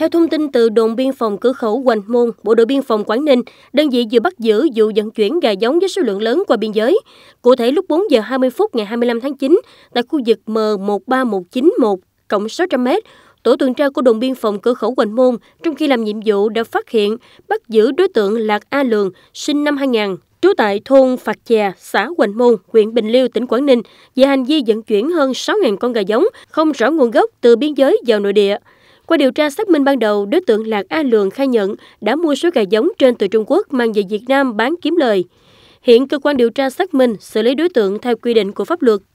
Theo thông tin từ đồn biên phòng cửa khẩu Hoành Môn, Bộ đội biên phòng Quảng Ninh, đơn vị vừa bắt giữ vụ vận chuyển gà giống với số lượng lớn qua biên giới. Cụ thể lúc 4 giờ 20 phút ngày 25 tháng 9, tại khu vực M13191 cộng 600 m, tổ tuần tra của đồn biên phòng cửa khẩu Hoành Môn trong khi làm nhiệm vụ đã phát hiện bắt giữ đối tượng Lạc A Lường, sinh năm 2000, trú tại thôn Phạt Chè, xã Hoành Môn, huyện Bình Liêu, tỉnh Quảng Ninh, về hành vi vận chuyển hơn 6.000 con gà giống không rõ nguồn gốc từ biên giới vào nội địa. Qua điều tra xác minh ban đầu, đối tượng Lạc A Lường khai nhận đã mua số gà giống trên từ Trung Quốc mang về Việt Nam bán kiếm lời. Hiện cơ quan điều tra xác minh xử lý đối tượng theo quy định của pháp luật.